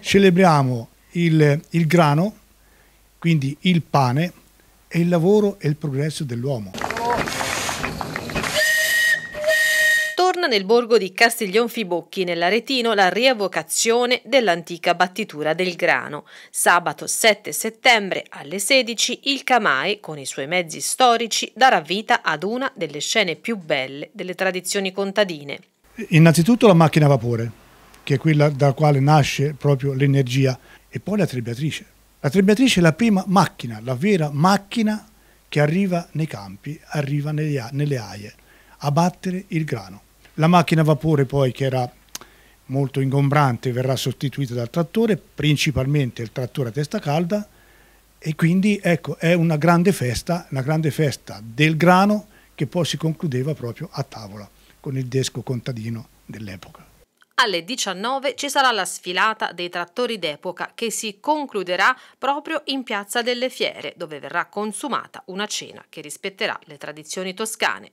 Celebriamo il, il grano, quindi il pane, e il lavoro e il progresso dell'uomo. Torna nel borgo di Castiglionfibocchi, nell'Aretino, la rievocazione dell'antica battitura del grano. Sabato 7 settembre alle 16 il Camae, con i suoi mezzi storici, darà vita ad una delle scene più belle delle tradizioni contadine. Innanzitutto la macchina a vapore, che è quella dalla quale nasce proprio l'energia, e poi la trebbiatrice. La trebbiatrice è la prima macchina, la vera macchina che arriva nei campi, arriva nelle aie, a battere il grano. La macchina a vapore poi che era molto ingombrante verrà sostituita dal trattore, principalmente il trattore a testa calda e quindi ecco è una grande festa, una grande festa del grano che poi si concludeva proprio a tavola con il desco contadino dell'epoca alle 19 ci sarà la sfilata dei trattori d'epoca che si concluderà proprio in Piazza delle Fiere, dove verrà consumata una cena che rispetterà le tradizioni toscane.